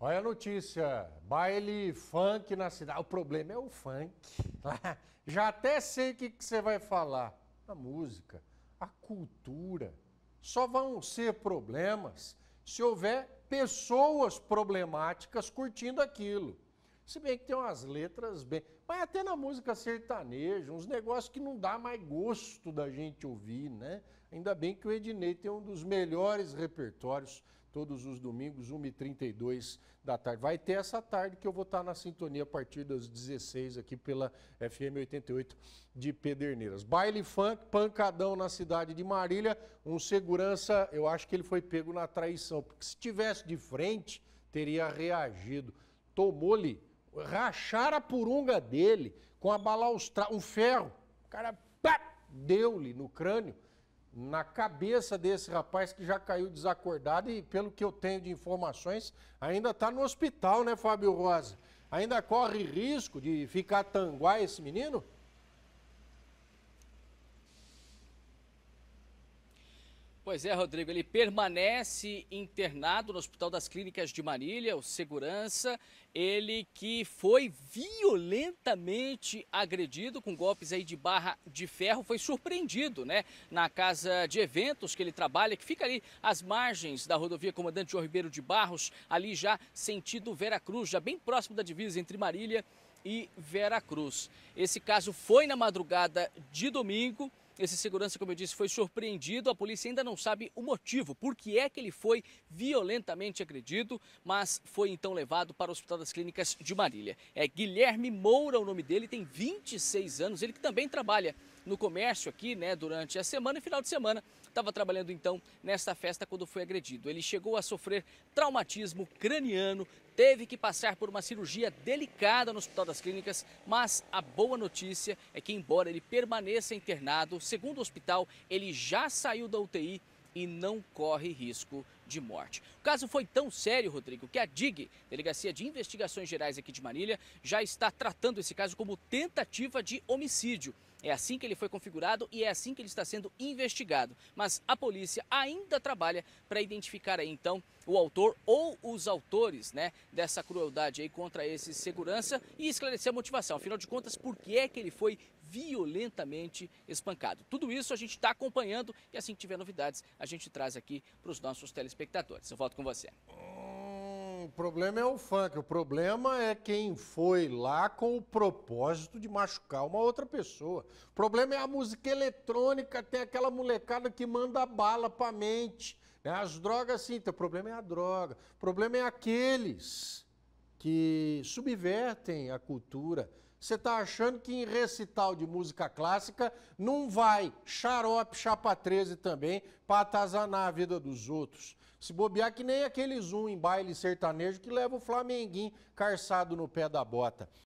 Olha a notícia: baile funk na cidade. O problema é o funk. Né? Já até sei o que, você vai falar. A música, a cultura. Só vão ser problemas se houver pessoas problemáticas curtindo aquilo. Se bem que tem umas letras bem. Mas até na música sertaneja, uns negócios que não dá mais gosto da gente ouvir, né? Ainda bem que o Ednei tem um dos melhores repertórios todos os domingos, 1h32 da tarde. Vai ter essa tarde que eu vou estar na sintonia a partir das 16 aqui pela FM 88 de Pederneiras. Baile funk, pancadão na cidade de Marília. Um segurança, eu acho que ele foi pego na traição, porque se tivesse de frente, teria reagido. Tomou-lhe, rachara a purunga dele com a balaustra, um ferro. O cara deu-lhe no crânio na cabeça desse rapaz que já caiu desacordado e, pelo que eu tenho de informações, ainda está no hospital, né, Fábio Rosa? Ainda corre risco de ficar tanguar esse menino? Pois é, Rodrigo, ele permanece internado no Hospital das Clínicas de Marília, o segurança, ele que foi violentamente agredido com golpes aí de barra de ferro, foi surpreendido, né, na casa de eventos que ele trabalha, que fica ali às margens da rodovia Comandante João Ribeiro de Barros, ali já sentido Vera Cruz, já bem próximo da divisa entre Marília e Vera Cruz. Esse caso foi na madrugada de domingo, esse segurança, como eu disse, foi surpreendido. A polícia ainda não sabe o motivo, por que é que ele foi violentamente agredido, mas foi então levado para o Hospital das Clínicas de Marília. É Guilherme Moura o nome dele, tem 26 anos, ele que também trabalha no comércio aqui, né, durante a semana e final de semana estava trabalhando então nesta festa quando foi agredido. Ele chegou a sofrer traumatismo craniano, teve que passar por uma cirurgia delicada no Hospital das Clínicas, mas a boa notícia é que embora ele permaneça internado, segundo o hospital, ele já saiu da UTI e não corre risco de morte. O caso foi tão sério, Rodrigo, que a DIG, Delegacia de Investigações Gerais aqui de Marília, já está tratando esse caso como tentativa de homicídio. É assim que ele foi configurado e é assim que ele está sendo investigado. Mas a polícia ainda trabalha para identificar aí, então o autor ou os autores né, dessa crueldade aí contra esse segurança e esclarecer a motivação. Afinal de contas, por que é que ele foi violentamente espancado? Tudo isso a gente está acompanhando e assim que tiver novidades, a gente traz aqui para os nossos telespectadores telespectadores. Eu volto com você. Hum, o problema é o funk, o problema é quem foi lá com o propósito de machucar uma outra pessoa. O problema é a música eletrônica, tem aquela molecada que manda bala pra mente. Né? As drogas, sim, então, o problema é a droga. O problema é aqueles que subvertem a cultura você está achando que em recital de música clássica não vai xarope, chapa 13 também, para atazanar a vida dos outros. Se bobear que nem aqueles um em baile sertanejo que leva o flamenguinho carçado no pé da bota.